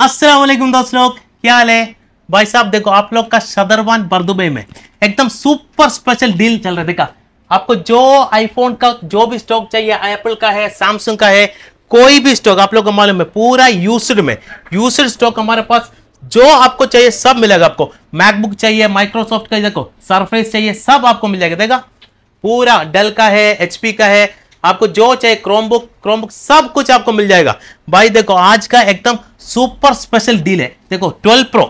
असलम दोस्त लोग क्या हाल है भाई साहब देखो आप लोग का सदरवान बरदुबे में एकदम सुपर स्पेशल डील चल रहा है देखा आपको जो आईफोन का जो भी स्टॉक चाहिए एप्पल का है सैमसंग का है कोई भी स्टॉक आप लोग को मालूम है पूरा यूसड में यूसड स्टॉक हमारे पास जो आपको चाहिए सब मिलेगा आपको मैकबुक चाहिए माइक्रोसॉफ्ट का देखो सरफेस चाहिए सब आपको मिल जाएगा देखा पूरा डेल का है एचपी का है आपको जो चाहे क्रोमबुक क्रोमबुक सब कुछ आपको मिल जाएगा भाई देखो आज का एकदम सुपर स्पेशल डील है देखो 12 प्रो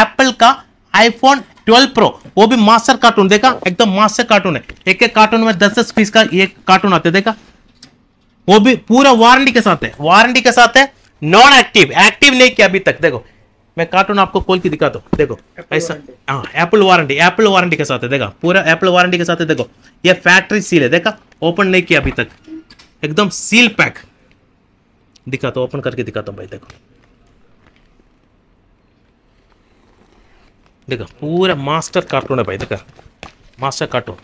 एप्पल का आईफोन 12 प्रो वो भी मास्टर कार्टून देखा एकदम मास्टर कार्टून है एक एक कार्टून में दस दस पीस का एक कार्टून आते देखा वो भी पूरा वारंटी के साथ है वारंटी के साथ है नॉन एक्टिव एक्टिव नहीं किया अभी तक देखो मैं कार्टून आपको खोल के दिखाता हूँ देखो ऐसा हाँ एप्पल वारंटी एप्पल वारंटी के साथ है देखा पूरा एप्पल वारंटी के साथ है देखो ये फैक्ट्री सील है देखा ओपन नहीं किया अभी तक एकदम सील पैक दिखाता हूँ ओपन करके दिखाता हूँ भाई देखो देखो पूरा मास्टर कार्टून है भाई देखा मास्टर कार्टून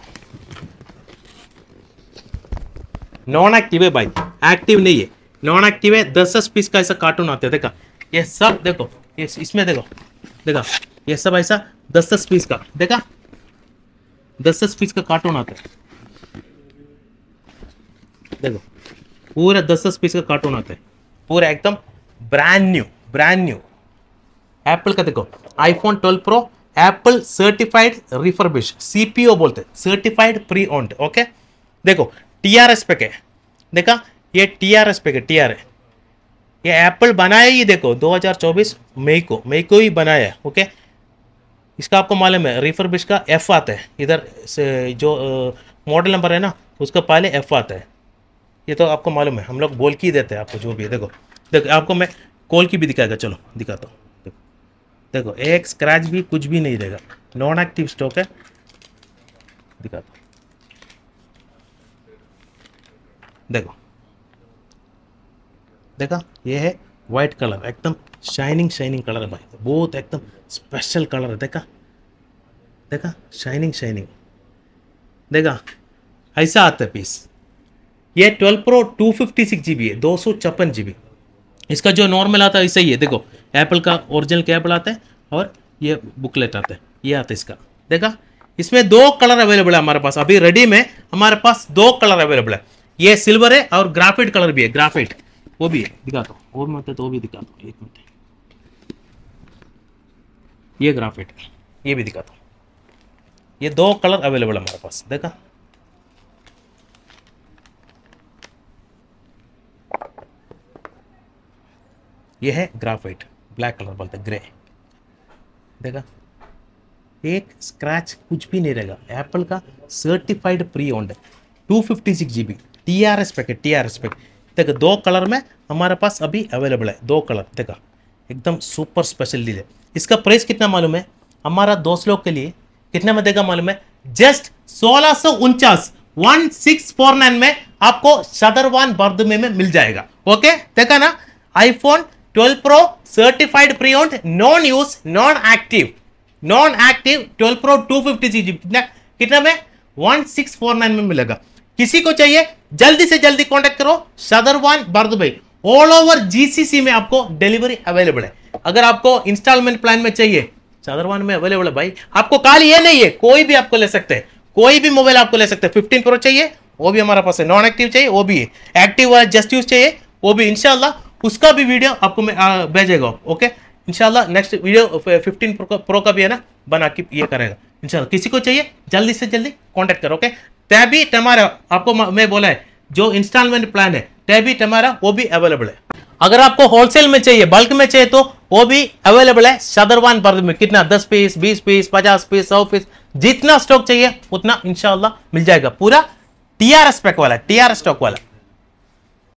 नॉन एक्टिव है भाई एक्टिव नहीं है नॉन एक्टिव है दस दस पीस का ऐसा कार्टून आता है देखा ये सब देखो यस इसमें देखो देखा ये सब ऐसा दस दस पीस का देखा दस दस पीस का कार्टून आता है देखो पूरा दस दस पीस का कार्टून आता है पूरा एकदम brand new brand new Apple का देखो iPhone 12 pro Apple certified refurbish CPO बोलते हैं सर्टिफाइड प्री ओन्ड ओके देखो टीआरएस पे के देखा ये टीआरएस पे के टीआरएस ये एप्पल बनाया ही देखो 2024 मई को मई को ही बनाया है ओके इसका आपको मालूम है बिश का एफ आता है इधर से जो मॉडल नंबर है ना उसका पहले एफ आता है ये तो आपको मालूम है हम लोग बोल की देते हैं आपको जो भी है देखो देखो आपको मैं कॉल की भी दिखाएगा चलो दिखाता हूँ देखो देखो एक स्क्रैच भी कुछ भी नहीं रहेगा नॉन एक्टिव स्टॉक है दिखाता हूँ देखो देखा ये है वाइट कलर एकदम शाइनिंग शाइनिंग कलर है भाई बहुत एकदम स्पेशल कलर है देखा देखा शाइनिंग शाइनिंग देखा ऐसा आता है पीस ये twelve pro two fifty six G B है दो सौ छप्पन जी बी इसका जो नॉर्मल आता है ऐसा ही है देखो एप्पल का ओरिजिनल कैबल आता है और ये बुकलेट आता है ये आता है इसका देखा इसमें दो कलर अवेलेबल है हमारे पास अभी रेडी में हमारे पास दो कलर अवेलेबल है ये सिल्वर है और ग्राफिट कलर भी है ग्राफिट वो भी है दिखाता हूँ और मत है तो वो भी दिखाता हूँ एक मिनट ये ग्राफेट ये भी दिखाता हूँ ये दो कलर अवेलेबल है हमारे पास देखा ये है ग्राफाइट ब्लैक कलर बोलते ग्रे देखा एक स्क्रैच कुछ भी नहीं रहेगा एप्पल का certified pre owned two fifty six G B T R S packet T R S packet देखो दो कलर में हमारे पास अभी अवेलेबल है दो कलर देखा एकदम सुपर स्पेशल डील है इसका प्राइस कितना मालूम है हमारा दोस्त लोग के लिए कितने में देगा मालूम है जस्ट सोलह सौ उनचास वन सिक्स फोर नाइन में आपको शदरवान बर्दमे में मिल जाएगा ओके देखा ना iPhone 12 pro certified pre owned non use non active non active 12 pro सी जी कितना कितना में 1649 में मिलेगा किसी को चाहिए जल्दी से जल्दी कॉन्टेक्ट करो सदरवान भारदुबई ऑल ओवर जीसीसी में आपको डिलीवरी अवेलेबल है अगर आपको इंस्टॉलमेंट प्लान में चाहिए सदरवान में अवेलेबल है भाई आपको कॉल ये नहीं है कोई भी आपको ले सकते हैं कोई भी मोबाइल आपको ले सकते हैं फिफ्टीन प्रो चाहिए वो भी हमारे पास है नॉन एक्टिव चाहिए वो भी एक्टिव है जस्ट यूज चाहिए वो भी इनशाला उसका भी वीडियो आपको भेजेगा ओके इनशाला नेक्स्ट वीडियो फिफ्टीन प्रो का भी है ना बना के ये करेगा इनशाला किसी को चाहिए जल्दी से जल्दी कॉन्टैक्ट करो ओके तभी तुम्हारा आपको मैं बोला है जो इंस्टॉलमेंट प्लान है तभी तुम्हारा वो भी अवेलेबल है अगर आपको होलसेल में चाहिए बल्क में चाहिए तो वो भी अवेलेबल है सदरवान पर्द में कितना दस पीस बीस पीस पचास पीस सौ पीस जितना स्टॉक चाहिए उतना इंशाला मिल जाएगा पूरा टीआर पैक वाला टीआरएस स्टॉक वाला